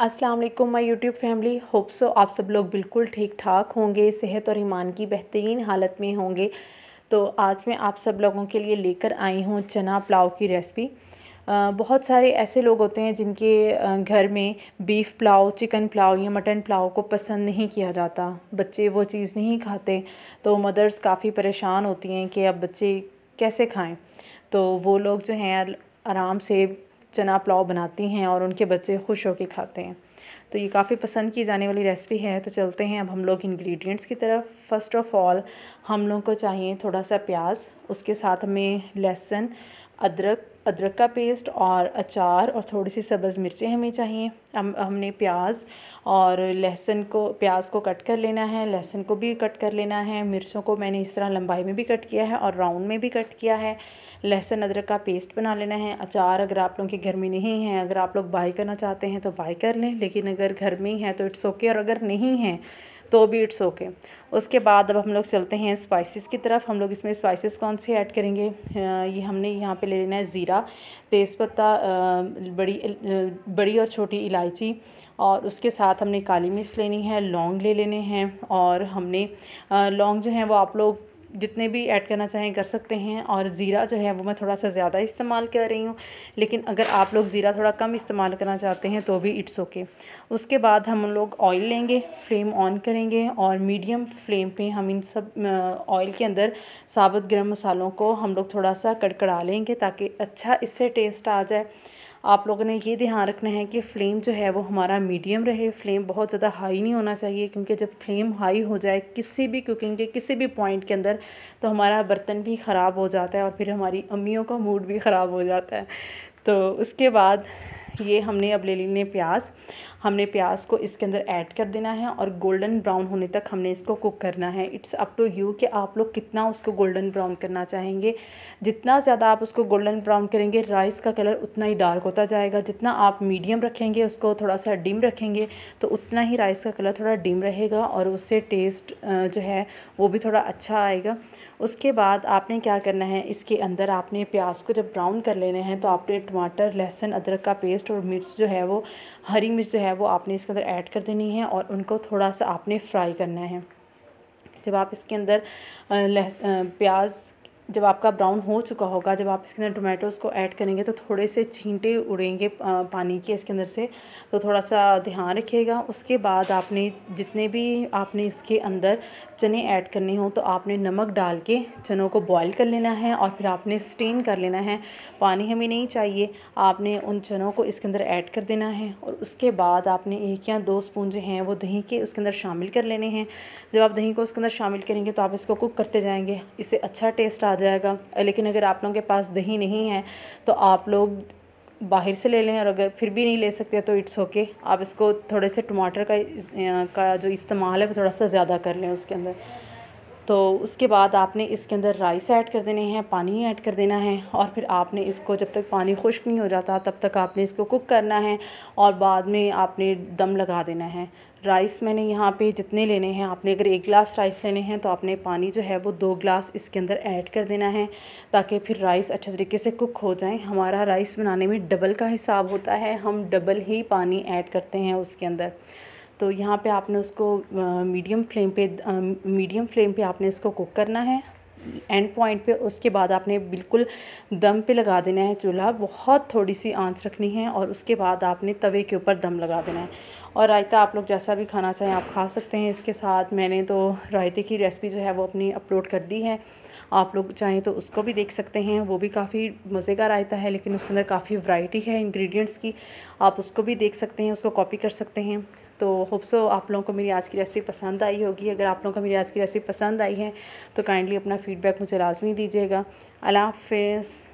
अस्सलाम वालेकुम my YouTube family hope so आप सब लोग बिल्कुल ठीक ठाक होंगे सेहत और ईमान की बेहतरीन हालत में होंगे तो आज मैं आप सब लोगों के लिए लेकर आई हूँ चना पुलाव की रेसिपी बहुत सारे ऐसे लोग होते हैं जिनके घर में बीफ़ पुलाव चिकन पुलाव या मटन पुलाव को पसंद नहीं किया जाता बच्चे वो चीज़ नहीं खाते तो मदर्स काफ़ी परेशान होती हैं कि अब बच्चे कैसे खाएँ तो वो लोग जो हैं आराम से चना पुलाव बनाती हैं और उनके बच्चे खुश होकर खाते हैं तो ये काफ़ी पसंद की जाने वाली रेसिपी है तो चलते हैं अब हम लोग इंग्रेडिएंट्स की तरफ फ़र्स्ट ऑफ़ ऑल हम लोग को चाहिए थोड़ा सा प्याज उसके साथ में लहसुन अदरक अदरक का पेस्ट और अचार और थोड़ी सी सब्ज़ मिर्चें हमें चाहिए हम हमने प्याज और लहसुन को प्याज को कट कर लेना है लहसुन को भी कट कर लेना है मिर्चों को मैंने इस तरह लंबाई में भी कट किया है और राउंड में भी कट किया है लहसुन अदरक का पेस्ट बना लेना है अचार अगर आप लोगों के घर में नहीं है अगर आप लोग बाई करना चाहते हैं तो बाई कर लें लेकिन अगर घर में ही है तो इट्स ओके और अगर नहीं है तो भी इट्स ओके उसके बाद अब हम लोग चलते हैं स्पाइसेस की तरफ हम लोग इसमें स्पाइसेस कौन से ऐड करेंगे ये हमने यहाँ पे ले लेना है ज़ीरा तेज़पत्ता बड़ी बड़ी और छोटी इलायची और उसके साथ हमने काली मिर्च लेनी है लौंग ले लेने हैं और हमने लौंग जो हैं वो आप लोग जितने भी ऐड करना चाहें कर सकते हैं और ज़ीरा जो है वो मैं थोड़ा सा ज़्यादा इस्तेमाल कर रही हूँ लेकिन अगर आप लोग ज़ीरा थोड़ा कम इस्तेमाल करना चाहते हैं तो भी इट्स ओके उसके बाद हम लोग ऑयल लेंगे फ्लेम ऑन करेंगे और मीडियम फ्लेम पे हम इन सब ऑयल के अंदर साबुत गर्म मसालों को हम लोग थोड़ा सा कड़कड़ा लेंगे ताकि अच्छा इससे टेस्ट आ जाए आप लोगों ने ये ध्यान रखना है कि फ्लेम जो है वो हमारा मीडियम रहे फ्लेम बहुत ज़्यादा हाई नहीं होना चाहिए क्योंकि जब फ्लेम हाई हो जाए किसी भी कुकिंग के किसी भी पॉइंट के अंदर तो हमारा बर्तन भी ख़राब हो जाता है और फिर हमारी अम्मियों का मूड भी ख़राब हो जाता है तो उसके बाद ये हमने अब ले लेने प्याज हमने प्याज को इसके अंदर ऐड कर देना है और गोल्डन ब्राउन होने तक हमने इसको कुक करना है इट्स अप टू यू कि आप लोग कितना उसको गोल्डन ब्राउन करना चाहेंगे जितना ज़्यादा आप उसको गोल्डन ब्राउन करेंगे राइस का कलर उतना ही डार्क होता जाएगा जितना आप मीडियम रखेंगे उसको थोड़ा सा डिम रखेंगे तो उतना ही राइस का कलर थोड़ा डिम रहेगा और उससे टेस्ट जो है वो भी थोड़ा अच्छा आएगा उसके बाद आपने क्या करना है इसके अंदर आपने प्याज को जब ब्राउन कर लेने हैं तो आपने टमाटर लहसुन अदरक का पेस्ट और मिर्च जो है वो हरी मिर्च जो है वो आपने इसके अंदर ऐड कर देनी है और उनको थोड़ा सा आपने फ्राई करना है जब आप इसके अंदर लहस प्याज जब आपका ब्राउन हो चुका होगा जब आप इसके अंदर टोमेटोज़ को ऐड करेंगे तो थोड़े से छींटे उड़ेंगे पानी के इसके अंदर से तो थोड़ा सा ध्यान रखिएगा उसके बाद आपने जितने भी आपने इसके अंदर चने ऐड करने हों तो आपने नमक डाल के चनों को बॉईल कर लेना है और फिर आपने स्टेन कर लेना है पानी हमें नहीं चाहिए आपने उन चनों को इसके अंदर ऐड कर देना है और उसके बाद आपने एक या दो स्पून जो हैं वो दही के उसके अंदर शामिल कर लेने हैं जब आप दही को उसके अंदर शामिल करेंगे तो आप इसको कुक करते जाएंगे इससे अच्छा टेस्ट आ आ जाएगा लेकिन अगर आप लोगों के पास दही नहीं है तो आप लोग बाहर से ले लें और अगर फिर भी नहीं ले सकते तो इट्स ओके आप इसको थोड़े से टमाटर का का जो इस्तेमाल है वो थोड़ा सा ज़्यादा कर लें उसके अंदर तो उसके बाद आपने इसके अंदर राइस ऐड कर देने हैं पानी ऐड कर देना है और फिर आपने इसको जब तक पानी खुश्क नहीं हो जाता तब तक आपने इसको कुक करना है और बाद में आपने दम लगा देना है राइस मैंने यहाँ पे जितने लेने हैं आपने अगर एक गिलास राइस लेने हैं तो आपने पानी जो है वो दो गिलास इसके अंदर ऐड कर देना है ताकि फिर राइस अच्छे तरीके से कुक हो जाए हमारा राइस बनाने में डबल का हिसाब होता है हम डबल ही पानी ऐड करते हैं उसके अंदर तो यहाँ पे आपने उसको मीडियम फ्लेम पे मीडियम फ्लेम पे आपने इसको कुक करना है एंड पॉइंट पे उसके बाद आपने बिल्कुल दम पे लगा देना है चूल्हा बहुत थोड़ी सी आंच रखनी है और उसके बाद आपने तवे के ऊपर दम लगा देना है और रायता आप लोग जैसा भी खाना चाहें आप खा सकते हैं इसके साथ मैंने तो रायते की रेसिपी जो है वो अपनी अपलोड कर दी है आप लोग चाहें तो उसको भी देख सकते हैं वो भी काफ़ी मज़े का रायता है लेकिन उसके अंदर काफ़ी वैरायटी है इंग्रेडिएंट्स की आप उसको भी देख सकते हैं उसको कॉपी कर सकते हैं तो होप्सो आप लोगों को मेरी आज की रेसिपी पसंद आई होगी अगर आप लोगों को मेरी आज की रेसिपी पसंद आई है तो काइंडली अपना फीडबैक मुझे लाजमी दीजिएगा अला हाफ